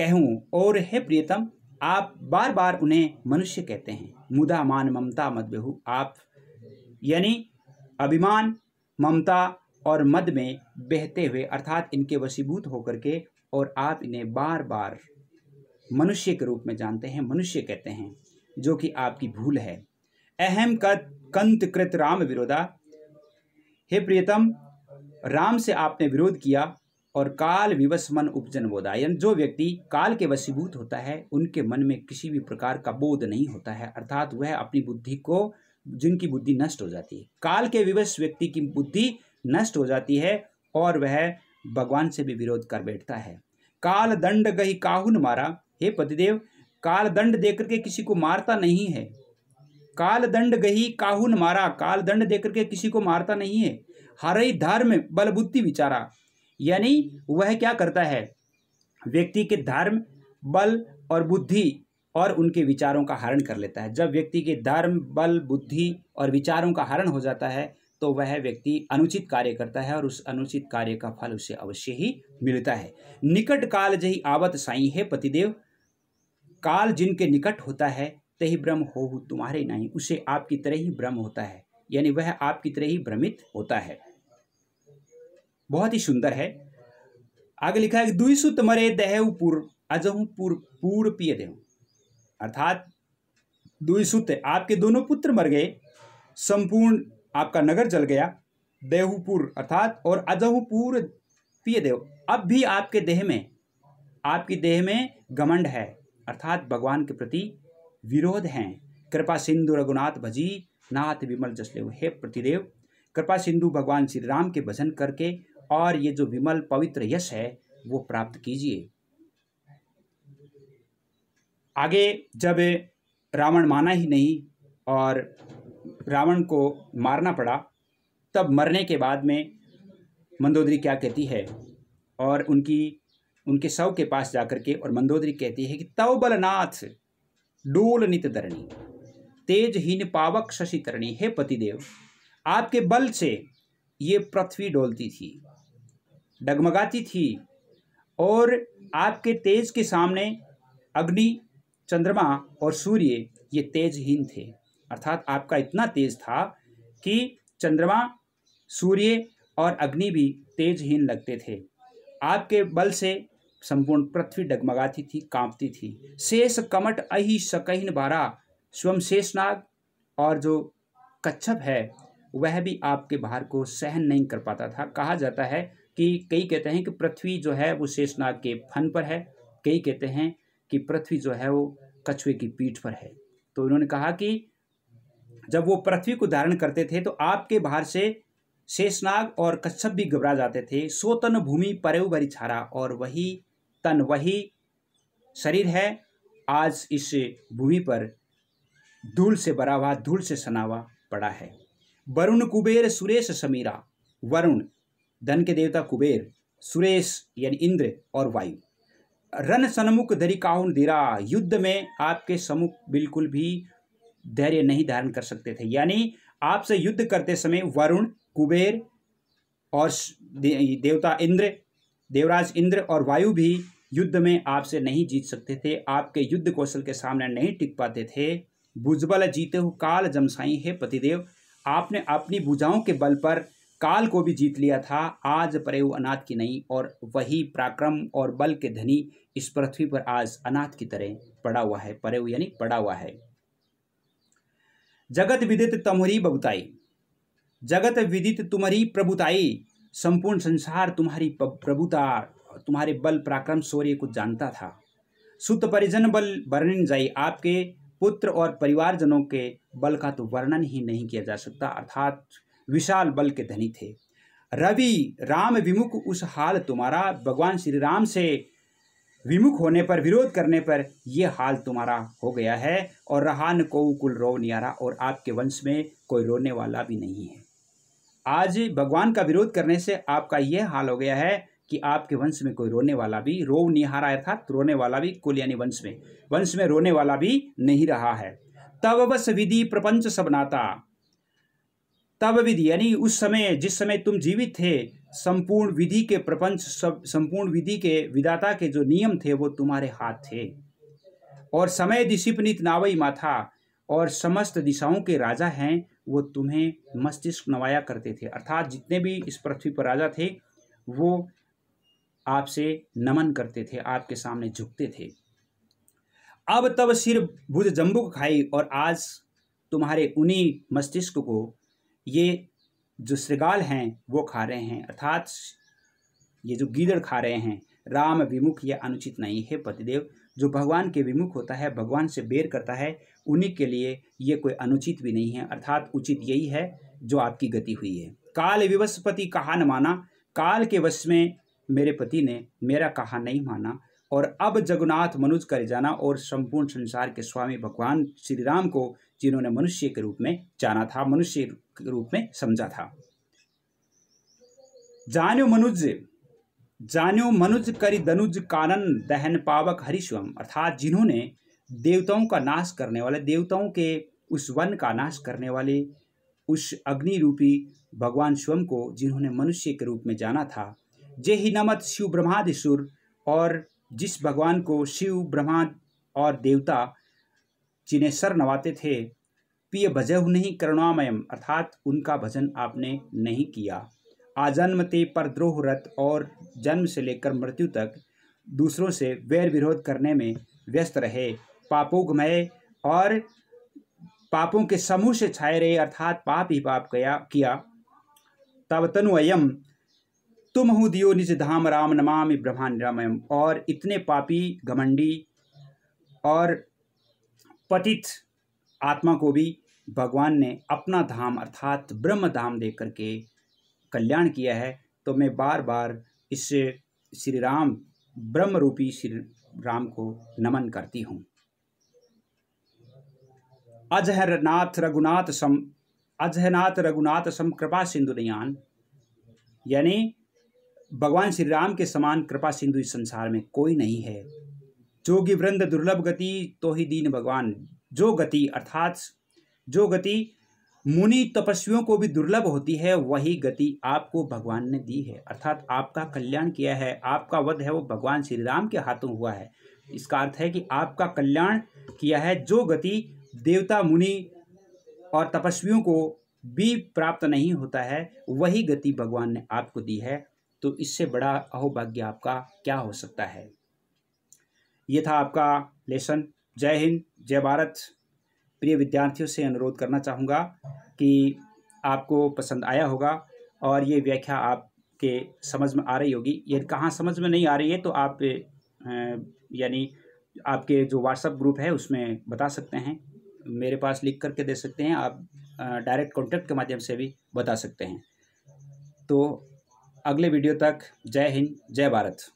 कहूँ और हे प्रियतम आप बार बार उन्हें मनुष्य कहते हैं मुदा मान ममता मत बेहू आप यानी अभिमान ममता और मद में बहते हुए अर्थात इनके वशीभूत होकर के और आप इन्हें बार बार मनुष्य के रूप में जानते हैं मनुष्य कहते हैं जो कि आपकी भूल है अहम कंत कृत राम विरोधा हे प्रियतम राम से आपने विरोध किया और काल विवश मन उपजन बोधा यानी जो व्यक्ति काल के वशीभूत होता है उनके मन में किसी भी प्रकार का बोध नहीं होता है अर्थात वह अपनी बुद्धि को जिनकी बुद्धि नष्ट हो जाती है काल के विवश व्यक्ति की बुद्धि नष्ट हो जाती है और वह भगवान से भी विरोध कर बैठता है काल दंड गही काहुन मारा हे पतिदेव काल दंड देकर के किसी को मारता नहीं है काल दंड गही काहुन मारा काल दंड देकर के किसी को मारता नहीं है हर ही धर्म बलबुद्धि विचारा यानी वह क्या करता है व्यक्ति के धर्म बल और बुद्धि और उनके विचारों का हरण कर लेता है जब व्यक्ति के धर्म बल बुद्धि और विचारों का हरण हो जाता है तो वह व्यक्ति अनुचित कार्य करता है और उस अनुचित कार्य का फल उसे अवश्य ही मिलता है निकट काल जही आवत साई है पतिदेव काल जिनके निकट होता है तही ब्रह्म हो तुम्हारे नहीं उसे आपकी तरह ही ब्रह्म होता है यानी वह आपकी तरह ही भ्रमित होता है बहुत ही सुंदर है आगे लिखा है दुईसु मरे दहु पूर्व अजहु पूर्व पूर्व पिय देहु अर्थात दुईसुत आपके दोनों पुत्र मर गए संपूर्ण आपका नगर जल गया देहूपुर अर्थात और अजहपुर पिय देव अब भी आपके देह में आपकी देह में घमंड है अर्थात भगवान के प्रति विरोध हैं कृपा सिंधु रघुनाथ भजी नाथ विमल जसले हे प्रतिदेव कृपा सिंधु भगवान श्री राम के भजन करके और ये जो विमल पवित्र यश है वो प्राप्त कीजिए आगे जब रावण माना ही नहीं और रावण को मारना पड़ा तब मरने के बाद में मंदोदरी क्या कहती है और उनकी उनके शव के पास जाकर के और मंदोदरी कहती है कि तव बलनाथ डोल नित धरणी तेजहीन पावक शशि तरणी हे पतिदेव आपके बल से ये पृथ्वी डोलती थी डगमगाती थी और आपके तेज के सामने अग्नि चंद्रमा और सूर्य ये तेजहीन थे अर्थात आपका इतना तेज था कि चंद्रमा सूर्य और अग्नि भी तेजहीन लगते थे आपके बल से संपूर्ण पृथ्वी डगमगाती थी कांपती थी शेष कमट अहि सकहीन बारा स्वयं शेषनाग और जो कच्छप है वह भी आपके भार को सहन नहीं कर पाता था कहा जाता है कि कई कहते हैं कि पृथ्वी जो है वो शेषनाग के फन पर है कई कहते हैं कि पृथ्वी जो है वो कछुए की पीठ पर है तो उन्होंने कहा कि जब वो पृथ्वी को धारण करते थे तो आपके बाहर से शेषनाग और कच्छप भी घबरा जाते थे सो तन भूमि परेव भरी छारा और वही तन वही शरीर है आज इस भूमि पर धूल से भरा हुआ धूल से सनावा पड़ा है वरुण कुबेर सुरेश समीरा वरुण धन के देवता कुबेर सुरेश यानी इंद्र और वायु रन सन्मुख दरिकाउन दिरा युद्ध में आपके समुख बिल्कुल भी धैर्य नहीं धारण कर सकते थे यानी आपसे युद्ध करते समय वरुण कुबेर और देवता इंद्र देवराज इंद्र और वायु भी युद्ध में आपसे नहीं जीत सकते थे आपके युद्ध कौशल के सामने नहीं टिक पाते थे भुजबल जीते हो काल जमसाई है पतिदेव आपने अपनी भुजाओं के बल पर काल को भी जीत लिया था आज परेव अनाथ की नहीं और वही पराक्रम और बल के धनी इस पृथ्वी पर आज अनाथ की तरह पड़ा हुआ है परेव यानी पड़ा हुआ है जगत विदित तमरी बबुताई जगत विदित तुम्हारी प्रभुताई संपूर्ण संसार तुम्हारी प्रभुता तुम्हारे बल पराक्रम सौर्य को जानता था सुत परिजन बल वर्णन जाई आपके पुत्र और परिवारजनों के बल का तो वर्णन ही नहीं किया जा सकता अर्थात विशाल बल के धनी थे रवि राम विमुख उस हाल तुम्हारा भगवान श्री राम से विमुख होने पर विरोध करने पर यह हाल तुम्हारा हो गया है और न को कुल रो नियारा और आपके वंश में कोई रोने वाला भी नहीं है आज भगवान का विरोध करने से आपका यह हाल हो गया है कि आपके वंश में कोई रोने वाला भी रो निहारा अर्थात रोने वाला भी कुल यानी वंश में वंश में रोने वाला भी नहीं रहा है तब बस विधि प्रपंच सबनाता तब विधि यानी उस समय जिस समय तुम जीवित थे संपूर्ण विधि के प्रपंच संपूर्ण विधि के विदाता के जो नियम थे वो तुम्हारे हाथ थे और समय दिशिपनित नावई माथा और समस्त दिशाओं के राजा हैं वो तुम्हें मस्तिष्क नवाया करते थे अर्थात जितने भी इस पृथ्वी पर राजा थे वो आपसे नमन करते थे आपके सामने झुकते थे अब तब सिर भुज जम्बुक खाई और आज तुम्हारे उन्हीं मस्तिष्क को ये जो श्रृगाल हैं वो खा रहे हैं अर्थात ये जो गीदड़ खा रहे हैं राम विमुख यह अनुचित नहीं है पतिदेव जो भगवान के विमुख होता है भगवान से बेर करता है उन्हीं के लिए ये कोई अनुचित भी नहीं है अर्थात उचित यही है जो आपकी गति हुई है काल विवश पति कहा न माना काल के वश में मेरे पति ने मेरा कहा नहीं माना और अब जगन्नाथ मनुज कर जाना और संपूर्ण संसार के स्वामी भगवान श्री राम को जिन्होंने मनुष्य के रूप में जाना था मनुष्य के रूप में समझा था जान्यो मनुज जान्यो मनुज करी दनुज कानन दहन पावक हरिश्वम अर्थात जिन्होंने देवताओं का नाश करने वाले देवताओं के उस वन का नाश करने वाले उस अग्नि रूपी भगवान स्वयं को जिन्होंने मनुष्य के रूप में जाना था जे ही नमत शिव ब्रह्मादिशुर और जिस भगवान को शिव ब्रह्मा और देवता जिन्हें सर नवाते थे पिय भजहु नहीं करुणामयम अर्थात उनका भजन आपने नहीं किया आजन्म ते पर द्रोहरत और जन्म से लेकर मृत्यु तक दूसरों से वैर विरोध करने में व्यस्त रहे पापोगमय और पापों के समूह से छाए रहे अर्थात पाप ही पाप गया किया तब तनुअयम तुम हूँ दियो निज धाम राम नमामि ब्रह्मांड रामयम और इतने पापी घमंडी और पतित आत्मा को भी भगवान ने अपना धाम अर्थात ब्रह्म धाम दे करके कल्याण किया है तो मैं बार बार इस श्री राम ब्रह्म रूपी श्री राम को नमन करती हूँ अजहर नाथ रघुनाथ सम अजहनाथ रघुनाथ सम कृपा सिंधु नयान यानी भगवान श्री राम के समान कृपा सिंधु इस संसार में कोई नहीं है जोगी वृंद दुर्लभ गति तो ही दीन भगवान जो गति अर्थात जो गति मुनि तपस्वियों को भी दुर्लभ होती है वही गति आपको भगवान ने दी है अर्थात आपका कल्याण किया है आपका वध है वो भगवान श्री राम के हाथों हुआ है इसका अर्थ है कि आपका कल्याण किया है जो गति देवता मुनि और तपस्वियों को भी प्राप्त नहीं होता है वही गति भगवान ने आपको दी है तो इससे बड़ा अहोभाग्य आपका क्या हो सकता है ये था आपका लेसन जय हिंद जय भारत प्रिय विद्यार्थियों से अनुरोध करना चाहूँगा कि आपको पसंद आया होगा और ये व्याख्या आपके समझ में आ रही होगी ये कहाँ समझ में नहीं आ रही है तो आप यानी आपके जो व्हाट्सएप ग्रुप है उसमें बता सकते हैं मेरे पास लिख करके दे सकते हैं आप डायरेक्ट कॉन्टैक्ट के माध्यम से भी बता सकते हैं तो अगले वीडियो तक जय हिंद जय भारत